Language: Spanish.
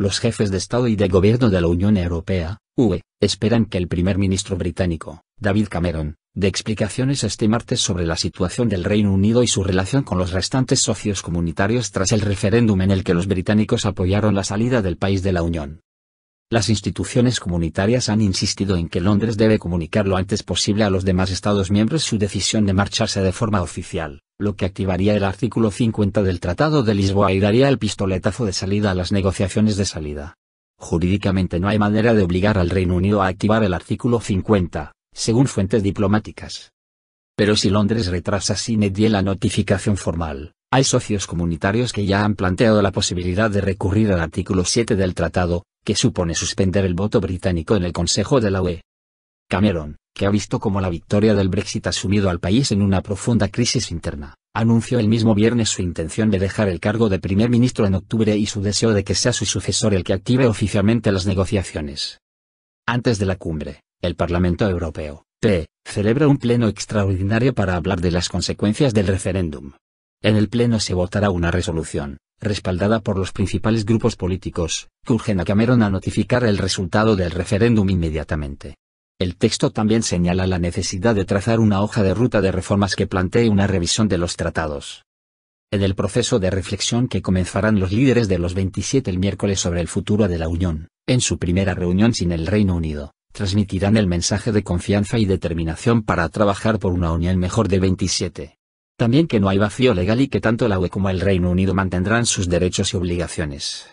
Los jefes de Estado y de Gobierno de la Unión Europea, UE, esperan que el primer ministro británico, David Cameron, dé explicaciones este martes sobre la situación del Reino Unido y su relación con los restantes socios comunitarios tras el referéndum en el que los británicos apoyaron la salida del país de la Unión. Las instituciones comunitarias han insistido en que Londres debe comunicar lo antes posible a los demás Estados miembros su decisión de marcharse de forma oficial, lo que activaría el artículo 50 del Tratado de Lisboa y daría el pistoletazo de salida a las negociaciones de salida. Jurídicamente no hay manera de obligar al Reino Unido a activar el artículo 50, según fuentes diplomáticas. Pero si Londres retrasa sin edie la notificación formal, hay socios comunitarios que ya han planteado la posibilidad de recurrir al artículo 7 del tratado, que supone suspender el voto británico en el Consejo de la UE. Cameron, que ha visto como la victoria del Brexit ha sumido al país en una profunda crisis interna, anunció el mismo viernes su intención de dejar el cargo de primer ministro en octubre y su deseo de que sea su sucesor el que active oficialmente las negociaciones. Antes de la cumbre, el Parlamento Europeo, P, celebra un pleno extraordinario para hablar de las consecuencias del referéndum. En el pleno se votará una resolución, respaldada por los principales grupos políticos, que urgen a Cameron a notificar el resultado del referéndum inmediatamente. El texto también señala la necesidad de trazar una hoja de ruta de reformas que plantee una revisión de los tratados. En el proceso de reflexión que comenzarán los líderes de los 27 el miércoles sobre el futuro de la Unión, en su primera reunión sin el Reino Unido, transmitirán el mensaje de confianza y determinación para trabajar por una Unión mejor de 27. También que no hay vacío legal y que tanto la UE como el Reino Unido mantendrán sus derechos y obligaciones.